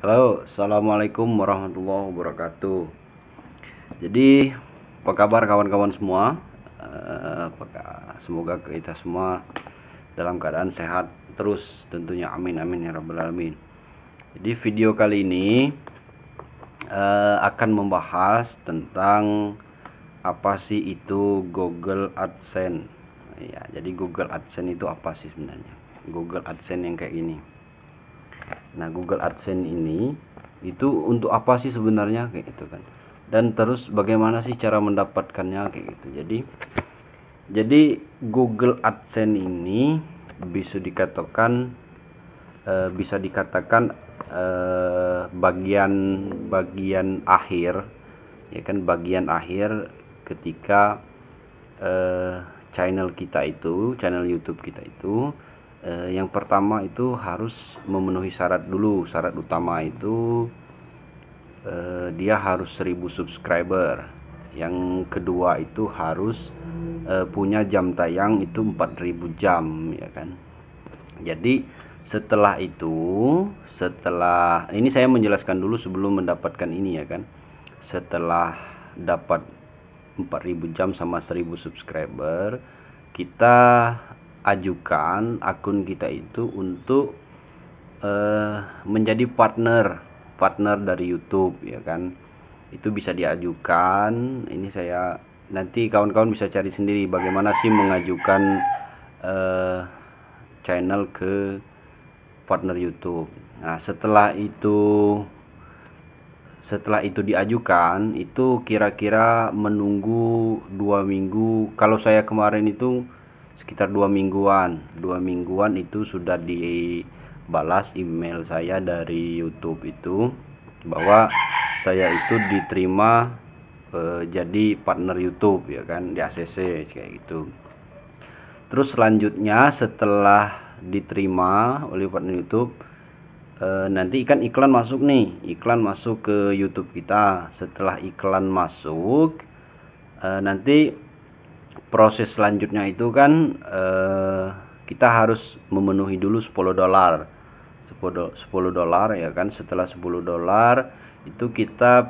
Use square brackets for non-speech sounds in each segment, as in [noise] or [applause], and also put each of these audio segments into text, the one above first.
Halo, assalamualaikum warahmatullahi wabarakatuh. Jadi, apa kabar kawan-kawan semua? Eh, semoga kita semua dalam keadaan sehat terus, tentunya amin amin ya rabbal alamin. Jadi video kali ini eh, akan membahas tentang apa sih itu Google AdSense. Ya, jadi Google AdSense itu apa sih sebenarnya? Google AdSense yang kayak gini Nah, Google AdSense ini itu untuk apa sih sebenarnya kayak gitu kan. Dan terus bagaimana sih cara mendapatkannya kayak gitu. Jadi jadi Google AdSense ini bisa dikatakan e, bisa dikatakan e, bagian bagian akhir ya kan bagian akhir ketika e, channel kita itu, channel YouTube kita itu eh, yang pertama itu harus memenuhi syarat dulu syarat utama itu eh, dia harus 1000 subscriber yang kedua itu harus eh, punya jam tayang itu 4000 jam ya kan jadi setelah itu setelah ini saya menjelaskan dulu sebelum mendapatkan ini ya kan setelah dapat 4000 jam sama 1000 subscriber kita ajukan akun kita itu untuk uh, menjadi partner partner dari YouTube ya kan itu bisa diajukan ini saya nanti kawan-kawan bisa cari sendiri bagaimana sih mengajukan uh, channel ke partner YouTube nah setelah itu setelah itu diajukan itu kira-kira menunggu dua minggu kalau saya kemarin itu sekitar dua mingguan dua mingguan itu sudah dibalas email saya dari YouTube itu bahwa saya itu diterima eh, jadi partner YouTube ya kan di ACC kayak gitu terus selanjutnya setelah diterima oleh partner YouTube E, nanti ikan iklan masuk nih iklan masuk ke YouTube kita setelah iklan masuk e, nanti proses selanjutnya itu kan eh, kita harus memenuhi dulu 10 dolar 10 dolar ya kan setelah 10 dolar itu kita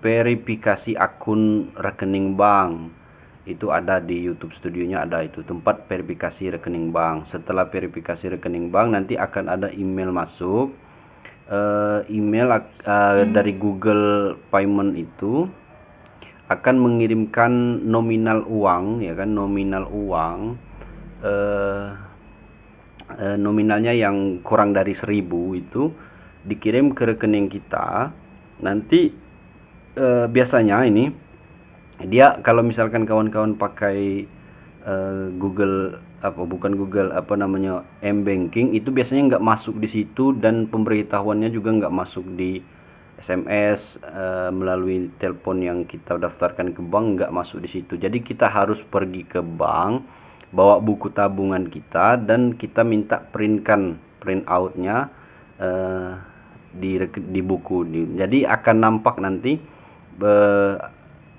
verifikasi akun rekening bank itu ada di YouTube studionya ada itu tempat verifikasi rekening bank setelah verifikasi rekening bank nanti akan ada email masuk eh, email eh, dari Google Payment itu akan mengirimkan nominal uang ya kan nominal uang eh, eh, nominalnya yang kurang dari seribu itu dikirim ke rekening kita nanti eh, biasanya ini dia kalau misalkan kawan-kawan pakai eh, Google apa bukan Google apa namanya M banking itu biasanya nggak masuk di situ dan pemberitahuannya juga nggak masuk di SMS uh, eh, melalui telepon yang kita daftarkan ke bank nggak masuk di situ. Jadi kita harus pergi ke bank, bawa buku tabungan kita dan kita minta printkan print outnya uh, eh, di di buku. Di, jadi akan nampak nanti be,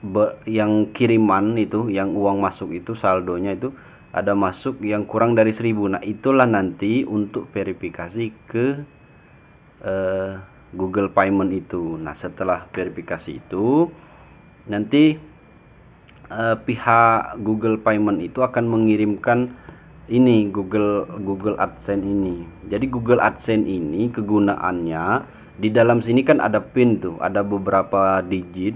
be, yang kiriman itu, yang uang masuk itu saldonya itu ada masuk yang kurang dari seribu. Nah, itulah nanti untuk verifikasi ke uh, Google Payment itu. Nah, setelah verifikasi itu nanti eh, pihak Google Payment itu akan mengirimkan ini Google Google AdSense ini. Jadi Google AdSense ini kegunaannya di dalam sini kan ada pin tuh, ada beberapa digit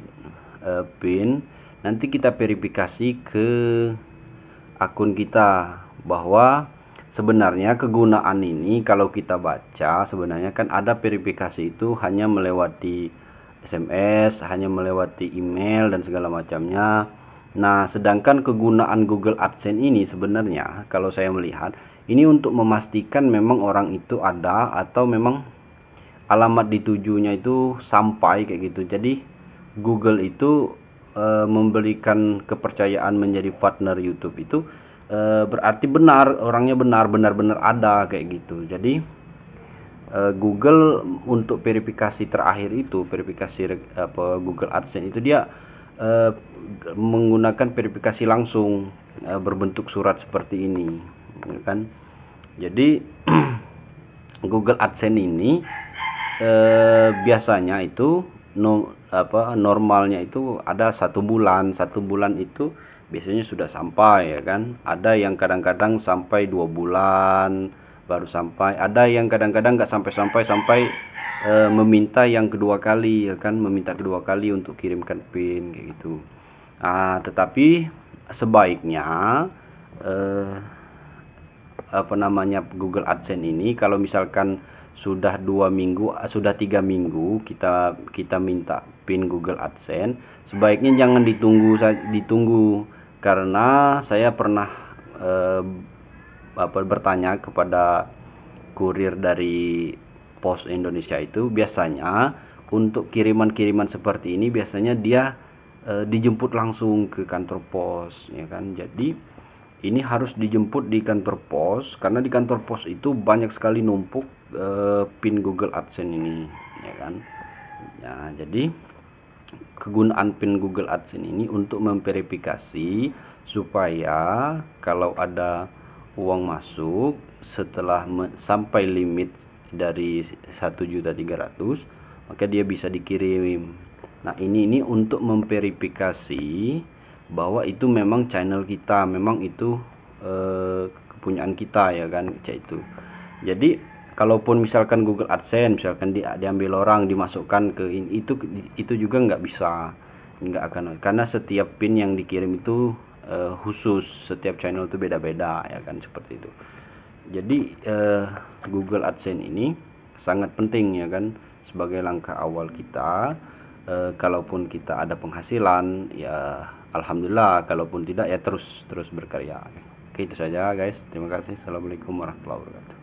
eh, pin. Nanti kita verifikasi ke akun kita bahwa sebenarnya kegunaan ini kalau kita baca sebenarnya kan ada verifikasi itu hanya melewati SMS, hanya melewati email dan segala macamnya. Nah, sedangkan kegunaan Google AdSense ini sebenarnya kalau saya melihat ini untuk memastikan memang orang itu ada atau memang alamat ditujunya itu sampai kayak gitu. Jadi Google itu e, memberikan kepercayaan menjadi partner YouTube itu e, berarti benar orangnya benar benar-benar ada kayak gitu jadi e, Google untuk verifikasi terakhir itu verifikasi apa Google AdSense itu dia e, menggunakan verifikasi langsung e, berbentuk surat seperti ini ya kan jadi [clears throat] Google AdSense ini e, biasanya itu no, apa normalnya itu ada satu bulan satu bulan itu biasanya sudah sampai ya kan ada yang kadang-kadang sampai dua bulan baru sampai ada yang kadang-kadang nggak sampai-sampai sampai e, meminta yang kedua kali ya kan meminta kedua kali untuk kirimkan pin kayak gitu nah, tetapi sebaiknya e, apa namanya Google AdSense ini kalau misalkan sudah dua minggu ah, sudah tiga minggu kita kita minta pin Google AdSense sebaiknya jangan ditunggu ditunggu karena saya pernah eh, bertanya kepada kurir dari Pos Indonesia itu biasanya untuk kiriman-kiriman seperti ini biasanya dia e, dijemput langsung ke kantor pos ya kan. Jadi ini harus dijemput di kantor pos karena di kantor pos itu banyak sekali numpuk e, pin Google AdSense ini ya kan. Ya, jadi kegunaan pin Google AdSense ini untuk memverifikasi supaya kalau ada uang masuk setelah sampai limit dari 1.300 maka dia bisa dikirim. Nah, ini ini untuk memverifikasi bahwa itu memang channel kita, memang itu eh, kepunyaan kita ya kan, itu. Jadi kalaupun misalkan Google AdSense misalkan di, diambil orang dimasukkan ke itu itu juga nggak bisa nggak akan karena setiap pin yang dikirim itu uh, khusus setiap channel itu beda-beda ya kan seperti itu jadi uh, Google AdSense ini sangat penting ya kan sebagai langkah awal kita uh, kalaupun kita ada penghasilan ya alhamdulillah kalaupun tidak ya terus terus berkarya oke itu saja guys terima kasih assalamualaikum warahmatullahi wabarakatuh